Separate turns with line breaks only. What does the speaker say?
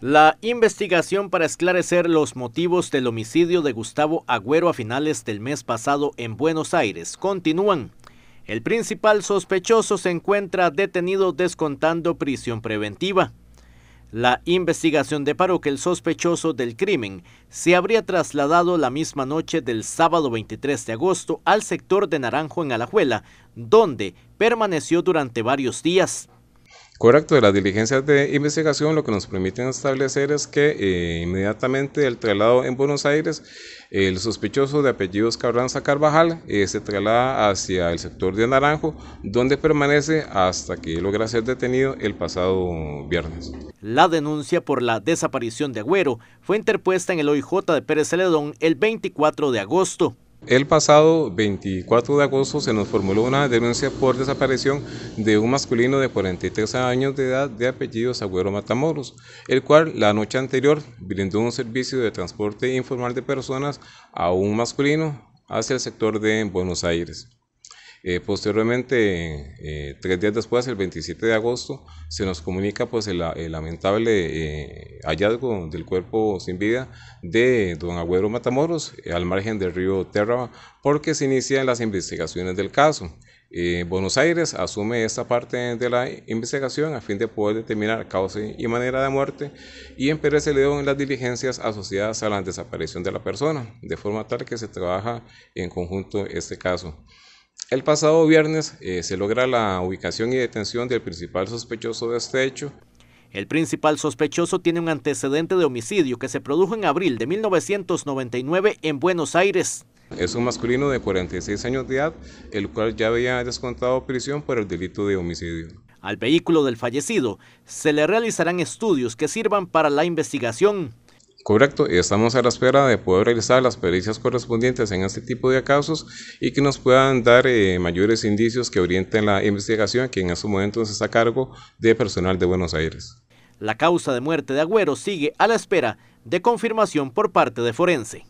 La investigación para esclarecer los motivos del homicidio de Gustavo Agüero a finales del mes pasado en Buenos Aires continúan. El principal sospechoso se encuentra detenido descontando prisión preventiva. La investigación deparó que el sospechoso del crimen se habría trasladado la misma noche del sábado 23 de agosto al sector de Naranjo en Alajuela, donde
permaneció durante varios días. Correcto, de las diligencias de investigación lo que nos permiten establecer es que eh, inmediatamente del traslado en Buenos Aires, el sospechoso de apellidos Cabranza Carvajal eh, se traslada hacia el sector de Naranjo, donde permanece hasta que logra ser detenido el pasado viernes. La
denuncia por la desaparición de Agüero fue interpuesta en el OIJ de Pérez Celedón el 24
de agosto. El pasado 24 de agosto se nos formuló una denuncia por desaparición de un masculino de 43 años de edad de apellido Agüero Matamoros, el cual la noche anterior brindó un servicio de transporte informal de personas a un masculino hacia el sector de Buenos Aires. Eh, posteriormente, eh, tres días después, el 27 de agosto, se nos comunica pues el, lamentable eh, hallazgo del cuerpo sin vida de don Agüero Matamoros al margen del río Terra, porque se inician las investigaciones del caso. Buenos Aires asume esta parte de la investigación a fin de poder determinar causa y manera de muerte y Pérez León en las diligencias asociadas a la desaparición de la persona, de forma tal que se trabaja en conjunto este caso. El pasado viernes eh, se logra la ubicación y detención del principal sospechoso de este hecho. El principal sospechoso
tiene un antecedente de homicidio que se produjo en abril de 1999 en Buenos
Aires. Es un masculino de 46 años de edad, el cual ya había descontado prisión por el delito de homicidio. Al vehículo del fallecido se le realizarán estudios que sirvan para la investigación. Correcto, y estamos a la espera de poder realizar las pericias correspondientes en este tipo de casos y que nos puedan dar eh, mayores indicios que orienten la investigación que en estos momentos está a cargo de personal de Buenos Aires. La causa de
muerte de Agüero sigue a la espera de confirmación por parte de Forense.